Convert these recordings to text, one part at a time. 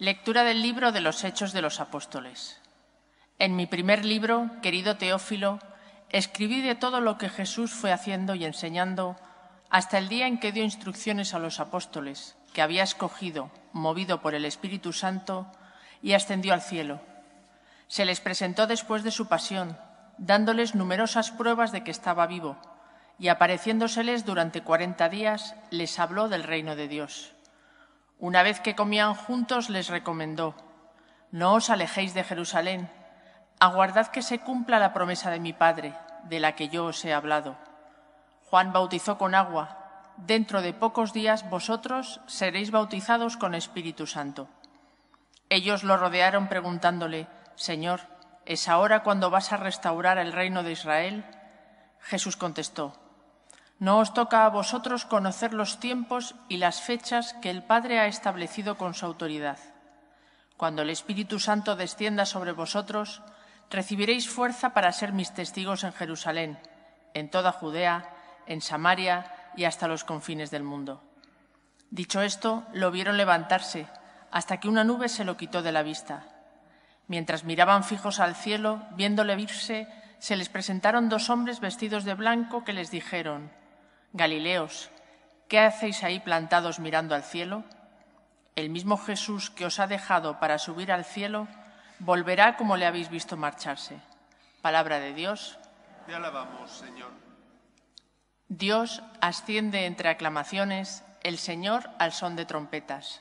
Lectura del libro de los Hechos de los Apóstoles. En mi primer libro, querido Teófilo, escribí de todo lo que Jesús fue haciendo y enseñando hasta el día en que dio instrucciones a los apóstoles, que había escogido, movido por el Espíritu Santo, y ascendió al cielo. Se les presentó después de su pasión, dándoles numerosas pruebas de que estaba vivo, y apareciéndoseles durante cuarenta días, les habló del reino de Dios. Una vez que comían juntos les recomendó, No os alejéis de Jerusalén, aguardad que se cumpla la promesa de mi Padre, de la que yo os he hablado. Juan bautizó con agua, dentro de pocos días vosotros seréis bautizados con Espíritu Santo. Ellos lo rodearon preguntándole, Señor, ¿es ahora cuando vas a restaurar el reino de Israel? Jesús contestó, no os toca a vosotros conocer los tiempos y las fechas que el Padre ha establecido con su autoridad. Cuando el Espíritu Santo descienda sobre vosotros, recibiréis fuerza para ser mis testigos en Jerusalén, en toda Judea, en Samaria y hasta los confines del mundo. Dicho esto, lo vieron levantarse, hasta que una nube se lo quitó de la vista. Mientras miraban fijos al cielo, viéndole irse, se les presentaron dos hombres vestidos de blanco que les dijeron, Galileos, ¿qué hacéis ahí plantados mirando al cielo? El mismo Jesús que os ha dejado para subir al cielo volverá como le habéis visto marcharse. Palabra de Dios. Te alabamos, Señor. Dios asciende entre aclamaciones, el Señor al son de trompetas.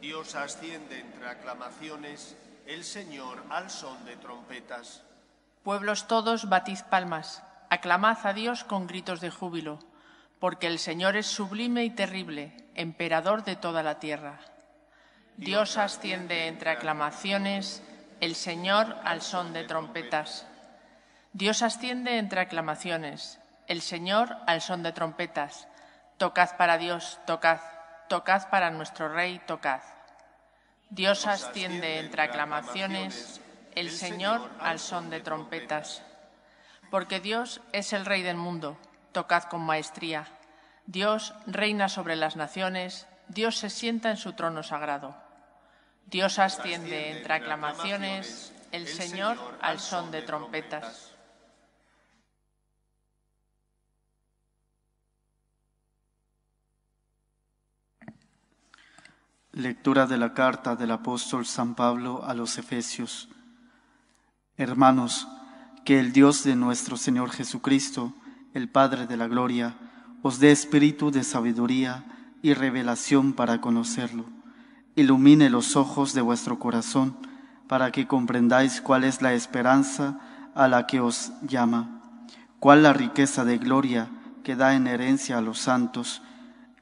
Dios asciende entre aclamaciones, el Señor al son de trompetas. Pueblos todos, batid palmas, aclamad a Dios con gritos de júbilo porque el Señor es sublime y terrible, emperador de toda la tierra. Dios asciende entre aclamaciones, el Señor al son de trompetas. Dios asciende entre aclamaciones, el Señor al son de trompetas. Tocad para Dios, tocad, tocad para nuestro Rey, tocad. Dios asciende entre aclamaciones, el Señor al son de trompetas. Porque Dios es el Rey del mundo Tocad con maestría. Dios reina sobre las naciones, Dios se sienta en su trono sagrado. Dios asciende entre aclamaciones, el Señor al son de trompetas. Lectura de la carta del apóstol San Pablo a los Efesios. Hermanos, que el Dios de nuestro Señor Jesucristo, el Padre de la Gloria, os dé espíritu de sabiduría y revelación para conocerlo. Ilumine los ojos de vuestro corazón, para que comprendáis cuál es la esperanza a la que os llama, cuál la riqueza de gloria que da en herencia a los santos,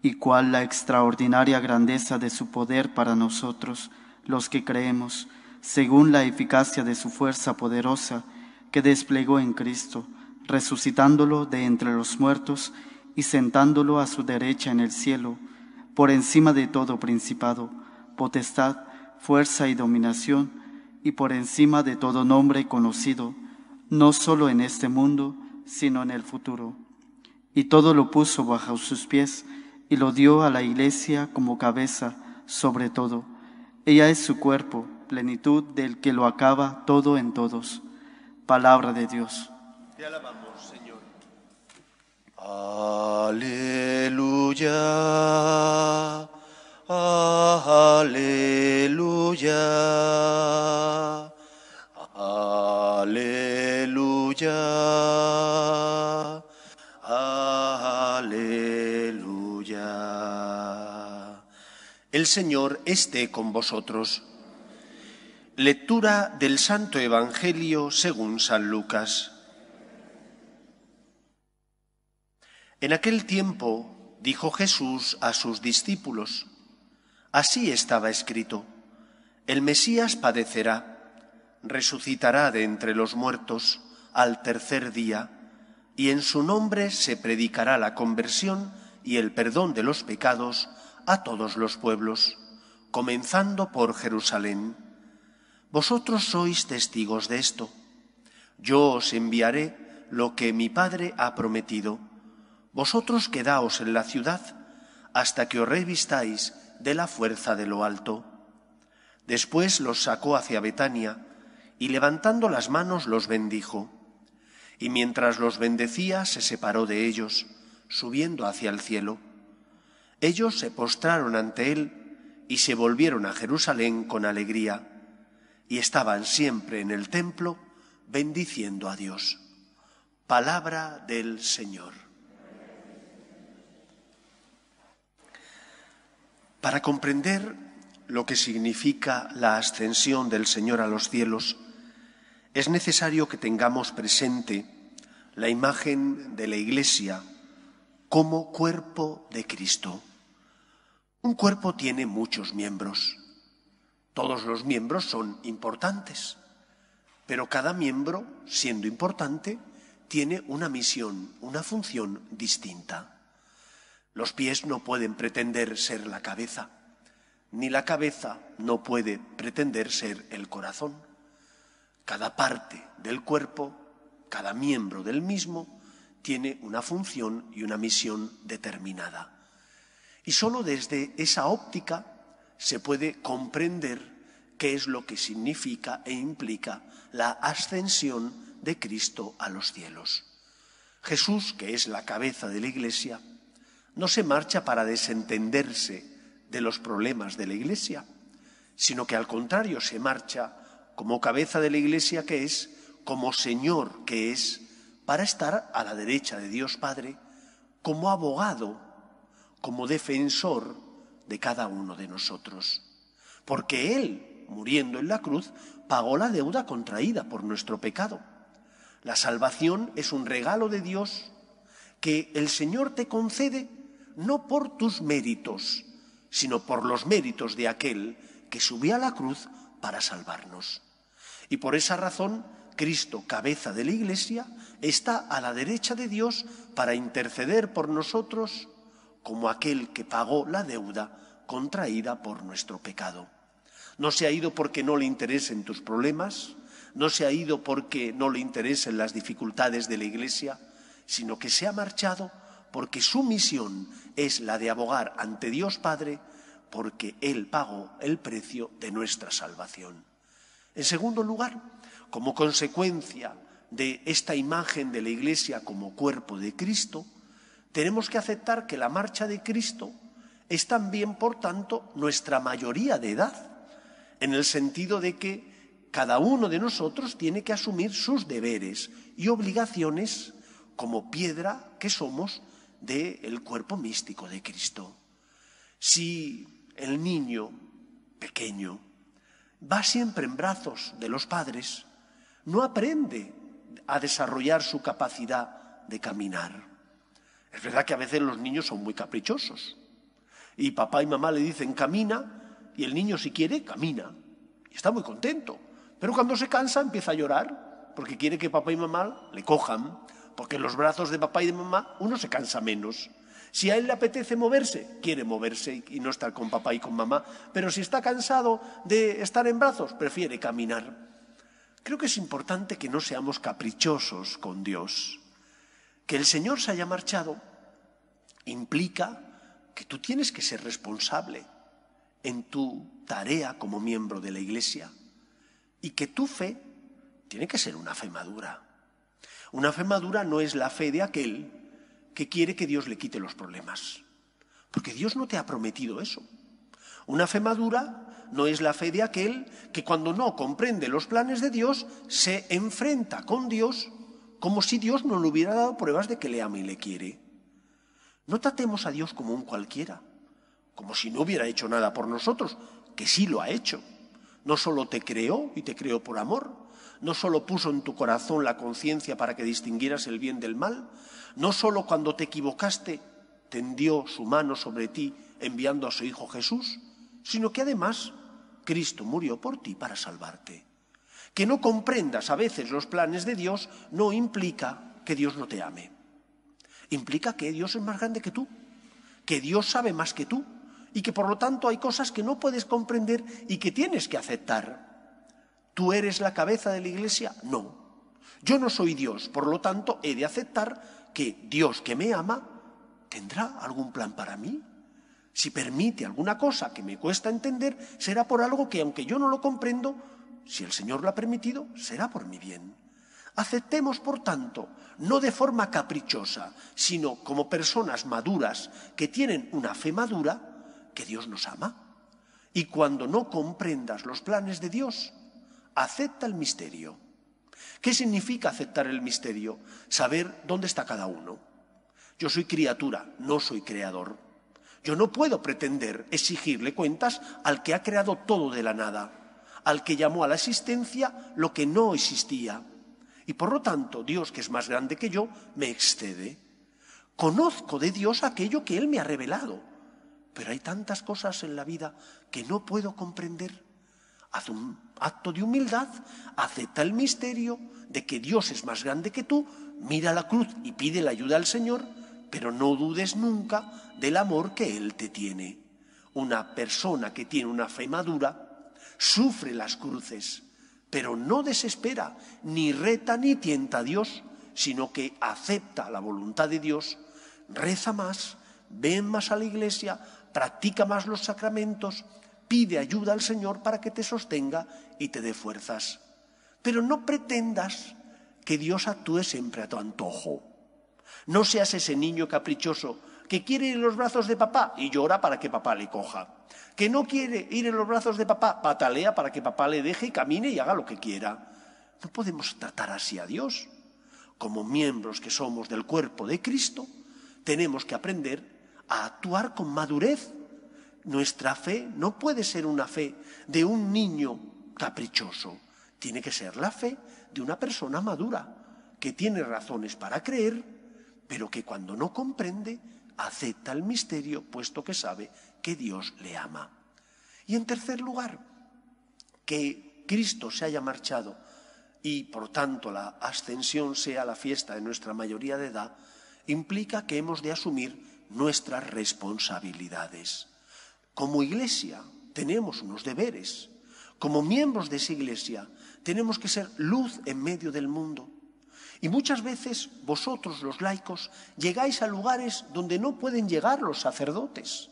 y cuál la extraordinaria grandeza de su poder para nosotros, los que creemos, según la eficacia de su fuerza poderosa que desplegó en Cristo resucitándolo de entre los muertos y sentándolo a su derecha en el cielo, por encima de todo principado, potestad, fuerza y dominación, y por encima de todo nombre conocido, no solo en este mundo, sino en el futuro. Y todo lo puso bajo sus pies y lo dio a la iglesia como cabeza sobre todo. Ella es su cuerpo, plenitud del que lo acaba todo en todos. Palabra de Dios. Te alabamos, Señor. Aleluya. Aleluya. Aleluya. Aleluya. El Señor esté con vosotros. Lectura del Santo Evangelio según San Lucas. En aquel tiempo dijo Jesús a sus discípulos, Así estaba escrito, el Mesías padecerá, resucitará de entre los muertos al tercer día, y en su nombre se predicará la conversión y el perdón de los pecados a todos los pueblos, comenzando por Jerusalén. Vosotros sois testigos de esto. Yo os enviaré lo que mi Padre ha prometido vosotros quedaos en la ciudad hasta que os revistáis de la fuerza de lo alto. Después los sacó hacia Betania, y levantando las manos los bendijo. Y mientras los bendecía se separó de ellos, subiendo hacia el cielo. Ellos se postraron ante él y se volvieron a Jerusalén con alegría, y estaban siempre en el templo bendiciendo a Dios. Palabra del Señor. Para comprender lo que significa la ascensión del Señor a los cielos, es necesario que tengamos presente la imagen de la Iglesia como cuerpo de Cristo. Un cuerpo tiene muchos miembros. Todos los miembros son importantes, pero cada miembro, siendo importante, tiene una misión, una función distinta. Los pies no pueden pretender ser la cabeza, ni la cabeza no puede pretender ser el corazón. Cada parte del cuerpo, cada miembro del mismo, tiene una función y una misión determinada. Y solo desde esa óptica se puede comprender qué es lo que significa e implica la ascensión de Cristo a los cielos. Jesús, que es la cabeza de la Iglesia, no se marcha para desentenderse de los problemas de la Iglesia, sino que al contrario se marcha como cabeza de la Iglesia que es, como Señor que es, para estar a la derecha de Dios Padre, como abogado, como defensor de cada uno de nosotros. Porque Él, muriendo en la cruz, pagó la deuda contraída por nuestro pecado. La salvación es un regalo de Dios que el Señor te concede no por tus méritos, sino por los méritos de aquel que subió a la cruz para salvarnos. Y por esa razón, Cristo, cabeza de la Iglesia, está a la derecha de Dios para interceder por nosotros como aquel que pagó la deuda contraída por nuestro pecado. No se ha ido porque no le interesen tus problemas, no se ha ido porque no le interesen las dificultades de la Iglesia, sino que se ha marchado porque su misión es la de abogar ante Dios Padre porque Él pagó el precio de nuestra salvación. En segundo lugar, como consecuencia de esta imagen de la Iglesia como cuerpo de Cristo, tenemos que aceptar que la marcha de Cristo es también, por tanto, nuestra mayoría de edad, en el sentido de que cada uno de nosotros tiene que asumir sus deberes y obligaciones como piedra que somos del cuerpo místico de Cristo. Si el niño pequeño va siempre en brazos de los padres, no aprende a desarrollar su capacidad de caminar. Es verdad que a veces los niños son muy caprichosos y papá y mamá le dicen camina y el niño si quiere camina y está muy contento, pero cuando se cansa empieza a llorar porque quiere que papá y mamá le cojan porque los brazos de papá y de mamá uno se cansa menos. Si a él le apetece moverse, quiere moverse y no estar con papá y con mamá, pero si está cansado de estar en brazos, prefiere caminar. Creo que es importante que no seamos caprichosos con Dios. Que el Señor se haya marchado implica que tú tienes que ser responsable en tu tarea como miembro de la Iglesia y que tu fe tiene que ser una fe madura. Una fe madura no es la fe de aquel que quiere que Dios le quite los problemas, porque Dios no te ha prometido eso. Una fe madura no es la fe de aquel que cuando no comprende los planes de Dios se enfrenta con Dios como si Dios no le hubiera dado pruebas de que le ama y le quiere. No tratemos a Dios como un cualquiera, como si no hubiera hecho nada por nosotros, que sí lo ha hecho. No solo te creó y te creó por amor, no solo puso en tu corazón la conciencia para que distinguieras el bien del mal, no solo cuando te equivocaste tendió su mano sobre ti enviando a su Hijo Jesús, sino que además Cristo murió por ti para salvarte. Que no comprendas a veces los planes de Dios no implica que Dios no te ame. Implica que Dios es más grande que tú, que Dios sabe más que tú y que por lo tanto hay cosas que no puedes comprender y que tienes que aceptar. ¿Tú eres la cabeza de la iglesia? No. Yo no soy Dios, por lo tanto, he de aceptar que Dios que me ama tendrá algún plan para mí. Si permite alguna cosa que me cuesta entender, será por algo que, aunque yo no lo comprendo, si el Señor lo ha permitido, será por mi bien. Aceptemos, por tanto, no de forma caprichosa, sino como personas maduras que tienen una fe madura, que Dios nos ama. Y cuando no comprendas los planes de Dios, acepta el misterio. ¿Qué significa aceptar el misterio? Saber dónde está cada uno. Yo soy criatura, no soy creador. Yo no puedo pretender exigirle cuentas al que ha creado todo de la nada, al que llamó a la existencia lo que no existía. Y por lo tanto, Dios, que es más grande que yo, me excede. Conozco de Dios aquello que Él me ha revelado. Pero hay tantas cosas en la vida que no puedo comprender. Haz un acto de humildad, acepta el misterio de que Dios es más grande que tú, mira la cruz y pide la ayuda al Señor, pero no dudes nunca del amor que Él te tiene. Una persona que tiene una fe madura sufre las cruces, pero no desespera, ni reta ni tienta a Dios, sino que acepta la voluntad de Dios, reza más, ven más a la iglesia, practica más los sacramentos, Pide ayuda al Señor para que te sostenga y te dé fuerzas. Pero no pretendas que Dios actúe siempre a tu antojo. No seas ese niño caprichoso que quiere ir en los brazos de papá y llora para que papá le coja. Que no quiere ir en los brazos de papá, patalea para que papá le deje y camine y haga lo que quiera. No podemos tratar así a Dios. Como miembros que somos del cuerpo de Cristo, tenemos que aprender a actuar con madurez nuestra fe no puede ser una fe de un niño caprichoso, tiene que ser la fe de una persona madura, que tiene razones para creer, pero que cuando no comprende, acepta el misterio, puesto que sabe que Dios le ama. Y en tercer lugar, que Cristo se haya marchado y por tanto la ascensión sea la fiesta de nuestra mayoría de edad, implica que hemos de asumir nuestras responsabilidades. Como iglesia tenemos unos deberes. Como miembros de esa iglesia tenemos que ser luz en medio del mundo. Y muchas veces vosotros los laicos llegáis a lugares donde no pueden llegar los sacerdotes.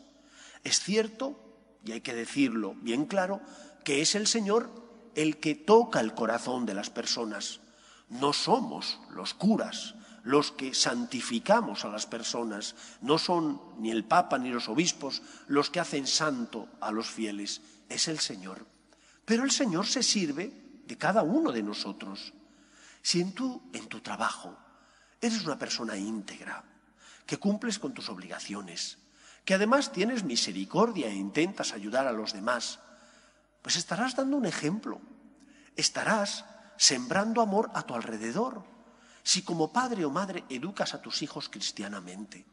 Es cierto, y hay que decirlo bien claro, que es el Señor el que toca el corazón de las personas. No somos los curas, los que santificamos a las personas, no son ni el Papa ni los obispos los que hacen santo a los fieles, es el Señor. Pero el Señor se sirve de cada uno de nosotros. Si en tu, en tu trabajo eres una persona íntegra, que cumples con tus obligaciones, que además tienes misericordia e intentas ayudar a los demás, pues estarás dando un ejemplo, estarás sembrando amor a tu alrededor si como padre o madre educas a tus hijos cristianamente,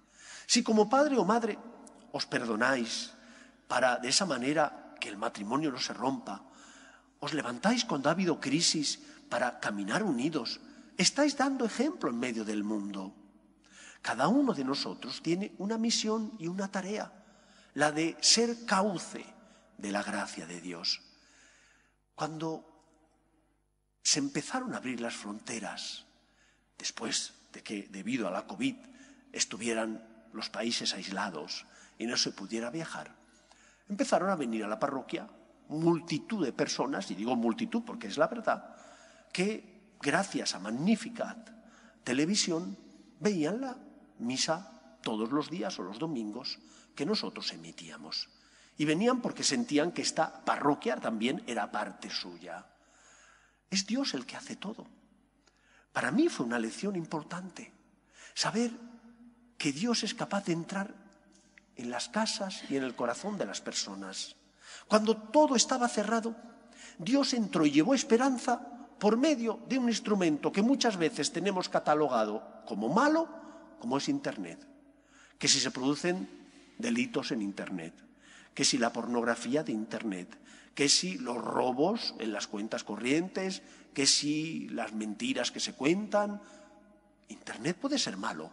si como padre o madre os perdonáis para de esa manera que el matrimonio no se rompa, os levantáis cuando ha habido crisis para caminar unidos, estáis dando ejemplo en medio del mundo. Cada uno de nosotros tiene una misión y una tarea, la de ser cauce de la gracia de Dios. Cuando se empezaron a abrir las fronteras, después de que, debido a la COVID, estuvieran los países aislados y no se pudiera viajar, empezaron a venir a la parroquia multitud de personas, y digo multitud porque es la verdad, que gracias a magnífica Televisión veían la misa todos los días o los domingos que nosotros emitíamos. Y venían porque sentían que esta parroquia también era parte suya. Es Dios el que hace todo. Para mí fue una lección importante. Saber que Dios es capaz de entrar en las casas y en el corazón de las personas. Cuando todo estaba cerrado, Dios entró y llevó esperanza por medio de un instrumento que muchas veces tenemos catalogado como malo, como es Internet. Que si se producen delitos en Internet, que si la pornografía de Internet, que si los robos en las cuentas corrientes, que si las mentiras que se cuentan. Internet puede ser malo,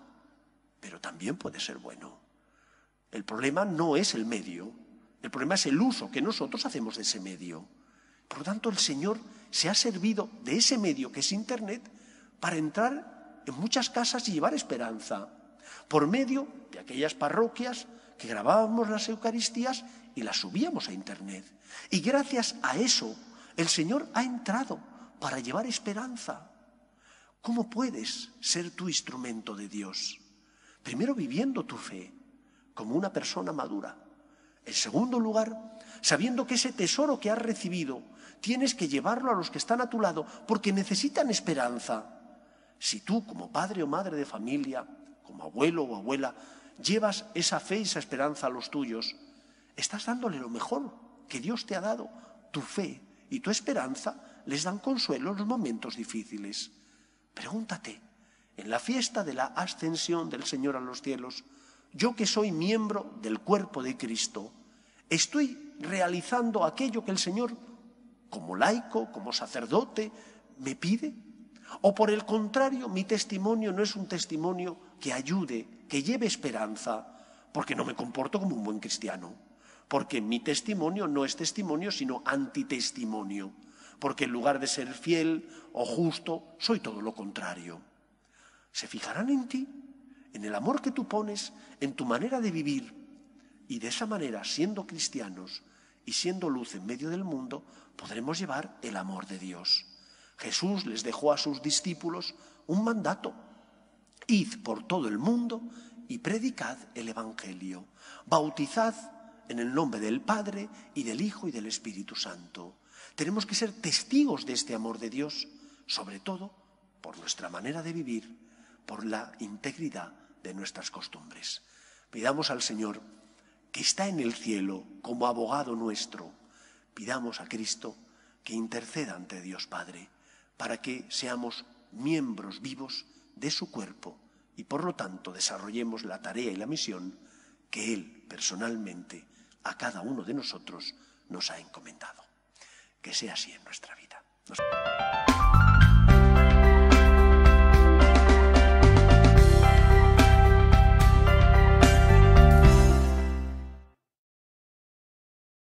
pero también puede ser bueno. El problema no es el medio, el problema es el uso que nosotros hacemos de ese medio. Por lo tanto, el Señor se ha servido de ese medio que es Internet para entrar en muchas casas y llevar esperanza, por medio de aquellas parroquias que grabábamos las Eucaristías y la subíamos a Internet. Y gracias a eso, el Señor ha entrado para llevar esperanza. ¿Cómo puedes ser tu instrumento de Dios? Primero viviendo tu fe como una persona madura. En segundo lugar, sabiendo que ese tesoro que has recibido tienes que llevarlo a los que están a tu lado porque necesitan esperanza. Si tú, como padre o madre de familia, como abuelo o abuela, llevas esa fe y esa esperanza a los tuyos, Estás dándole lo mejor que Dios te ha dado. Tu fe y tu esperanza les dan consuelo en los momentos difíciles. Pregúntate, en la fiesta de la ascensión del Señor a los cielos, yo que soy miembro del cuerpo de Cristo, estoy realizando aquello que el Señor, como laico, como sacerdote, me pide? ¿O por el contrario, mi testimonio no es un testimonio que ayude, que lleve esperanza, porque no me comporto como un buen cristiano? porque mi testimonio no es testimonio, sino antitestimonio, porque en lugar de ser fiel o justo, soy todo lo contrario. Se fijarán en ti, en el amor que tú pones, en tu manera de vivir, y de esa manera, siendo cristianos y siendo luz en medio del mundo, podremos llevar el amor de Dios. Jesús les dejó a sus discípulos un mandato. Id por todo el mundo y predicad el Evangelio. Bautizad en el nombre del Padre y del Hijo y del Espíritu Santo. Tenemos que ser testigos de este amor de Dios, sobre todo por nuestra manera de vivir, por la integridad de nuestras costumbres. Pidamos al Señor, que está en el cielo como abogado nuestro, pidamos a Cristo que interceda ante Dios Padre, para que seamos miembros vivos de su cuerpo y por lo tanto desarrollemos la tarea y la misión que Él personalmente a cada uno de nosotros nos ha encomendado. Que sea así en nuestra vida.